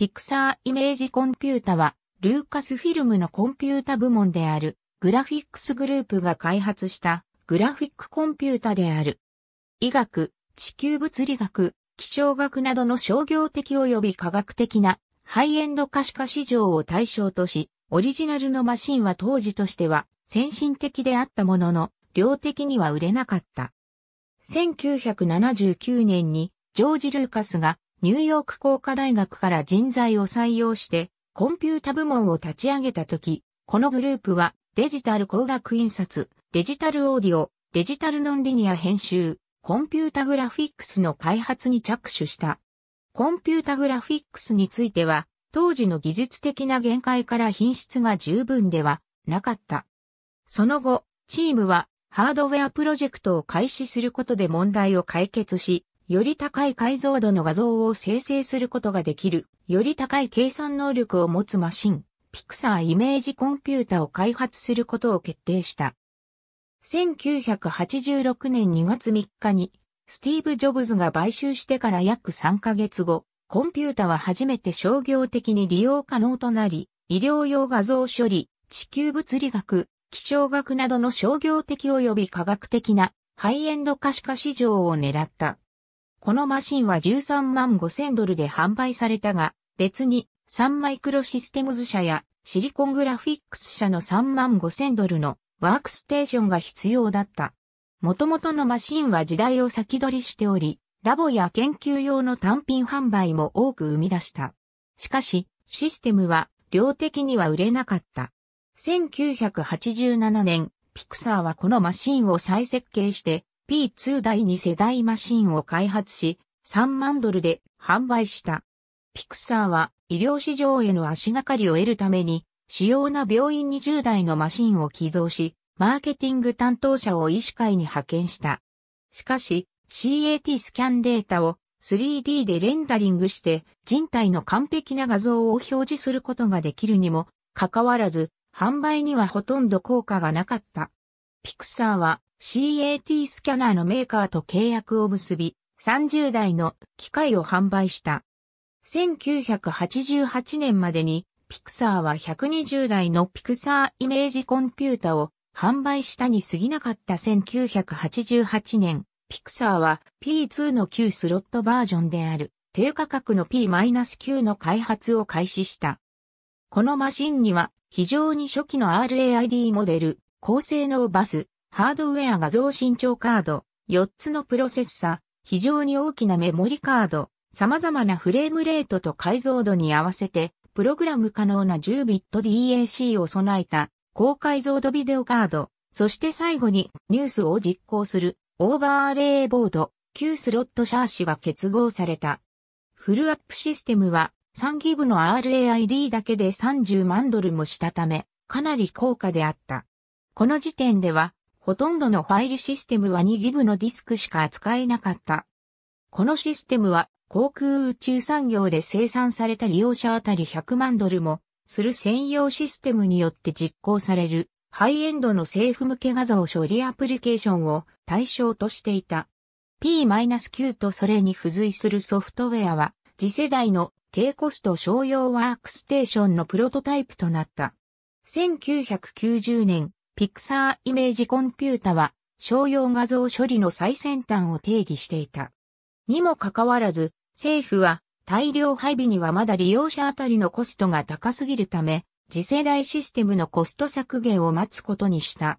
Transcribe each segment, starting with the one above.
ピクサーイメージコンピュータは、ルーカスフィルムのコンピュータ部門である、グラフィックスグループが開発した、グラフィックコンピュータである。医学、地球物理学、気象学などの商業的及び科学的な、ハイエンド可視化市場を対象とし、オリジナルのマシンは当時としては、先進的であったものの、量的には売れなかった。1979年に、ジョージ・ルーカスがニューヨーク工科大学から人材を採用して、コンピュータ部門を立ち上げたとき、このグループはデジタル工学印刷、デジタルオーディオ、デジタルノンリニア編集、コンピュータグラフィックスの開発に着手した。コンピュータグラフィックスについては、当時の技術的な限界から品質が十分ではなかった。その後、チームはハードウェアプロジェクトを開始することで問題を解決し、より高い解像度の画像を生成することができる、より高い計算能力を持つマシン、ピクサーイメージコンピュータを開発することを決定した。1986年2月3日に、スティーブ・ジョブズが買収してから約3ヶ月後、コンピュータは初めて商業的に利用可能となり、医療用画像処理、地球物理学、気象学などの商業的及び科学的なハイエンド可視化市場を狙った。このマシンは13万5千ドルで販売されたが、別にサンマイクロシステムズ社やシリコングラフィックス社の3万5千ドルのワークステーションが必要だった。元々のマシンは時代を先取りしており、ラボや研究用の単品販売も多く生み出した。しかし、システムは量的には売れなかった。1987年、ピクサーはこのマシンを再設計して P2 第2世代マシンを開発し、3万ドルで販売した。ピクサーは医療市場への足がかりを得るために、主要な病院に10台のマシンを寄贈し、マーケティング担当者を医師会に派遣した。しかし、CAT スキャンデータを 3D でレンダリングして人体の完璧な画像を表示することができるにもかかわらず販売にはほとんど効果がなかった。ピクサーは CAT スキャナーのメーカーと契約を結び、30台の機械を販売した。1988年までに、ピクサーは120台のピクサーイメージコンピュータを販売したに過ぎなかった1988年、ピクサーは P2 の旧スロットバージョンである低価格の P-9 の開発を開始した。このマシンには非常に初期の RAID モデル、高性能バス、ハードウェア画像伸長カード、4つのプロセッサ、非常に大きなメモリカード、様々なフレームレートと解像度に合わせて、プログラム可能な 10bit DAC を備えた高解像度ビデオカード、そして最後にニュースを実行するオーバーレイボード、旧スロットシャーシが結合された。フルアップシステムは3ギブの RAID だけで30万ドルもしたため、かなり高価であった。この時点ではほとんどのファイルシステムは2ギブのディスクしか扱えなかった。このシステムは航空宇宙産業で生産された利用者あたり100万ドルもする専用システムによって実行されるハイエンドの政府向け画像処理アプリケーションを対象としていた。P-Q とそれに付随するソフトウェアは次世代の低コスト商用ワークステーションのプロトタイプとなった。1990年、ピクサーイメージコンピュータは商用画像処理の最先端を定義していた。にもかかわらず、政府は大量配備にはまだ利用者あたりのコストが高すぎるため、次世代システムのコスト削減を待つことにした。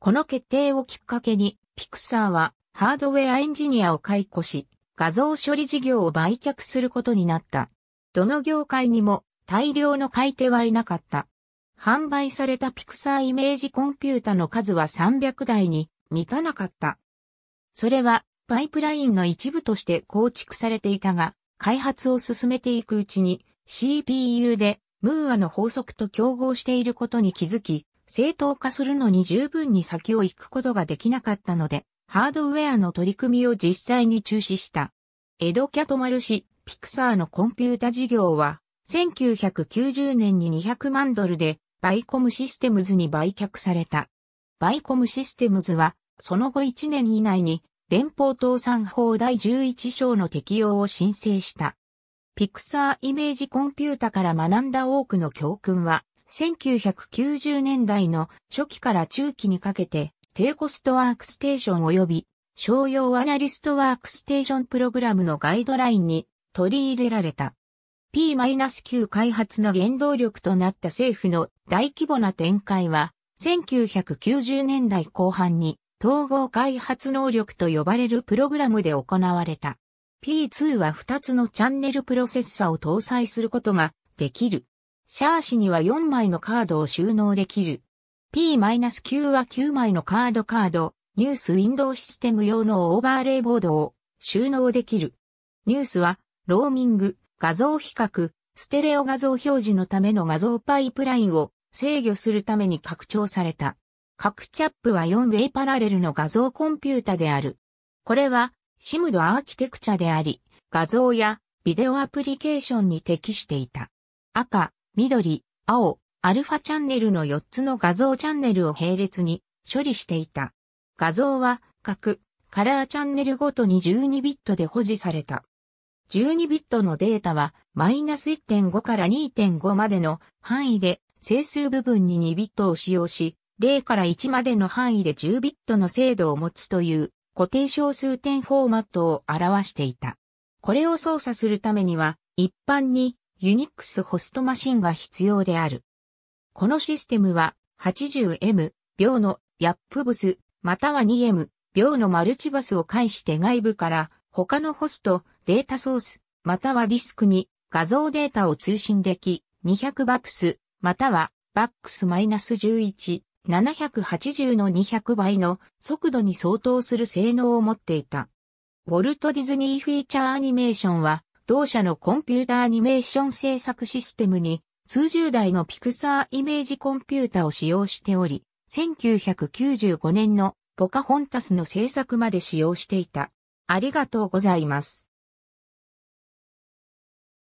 この決定をきっかけに、ピクサーはハードウェアエンジニアを解雇し、画像処理事業を売却することになった。どの業界にも大量の買い手はいなかった。販売されたピクサーイメージコンピュータの数は300台に満たなかった。それはパイプラインの一部として構築されていたが、開発を進めていくうちに CPU でムーアの法則と競合していることに気づき、正当化するのに十分に先を行くことができなかったので、ハードウェアの取り組みを実際に中止した。エド・キャトマル氏、ピクサーのコンピュータ事業は、1990年に200万ドルでバイコムシステムズに売却された。バイコムシステムズは、その後1年以内に、連邦倒産法第11章の適用を申請した。ピクサーイメージコンピュータから学んだ多くの教訓は、1990年代の初期から中期にかけて、低コストワークステーション及び商用アナリストワークステーションプログラムのガイドラインに取り入れられた。P-9 開発の原動力となった政府の大規模な展開は、1990年代後半に統合開発能力と呼ばれるプログラムで行われた。P2 は2つのチャンネルプロセッサを搭載することができる。シャーシには4枚のカードを収納できる。P-9 は9枚のカードカード、ニュースウィンドウシステム用のオーバーレイボードを収納できる。ニュースは、ローミング、画像比較、ステレオ画像表示のための画像パイプラインを制御するために拡張された。各チャップは 4way パラレルの画像コンピュータである。これは、シムドアーキテクチャであり、画像やビデオアプリケーションに適していた。赤、緑、青、アルファチャンネルの4つの画像チャンネルを並列に処理していた。画像は、各、カラーチャンネルごとに12ビットで保持された。12ビットのデータは、マイナス1.5から2.5までの範囲で、整数部分に2ビットを使用し、0から1までの範囲で10ビットの精度を持つという固定小数点フォーマットを表していた。これを操作するためには、一般に Unix ホストマシンが必要である。このシステムは 80M 秒のヤップブス、または 2M 秒のマルチバスを介して外部から他のホストデータソース、またはディスクに画像データを通信でき、200バックス、またはバックス -11、780の200倍の速度に相当する性能を持っていた。ウォルト・ディズニー・フィーチャー・アニメーションは、同社のコンピュータアニメーション制作システムに、数十台のピクサーイメージコンピュータを使用しており、1995年のポカホンタスの制作まで使用していた。ありがとうございます。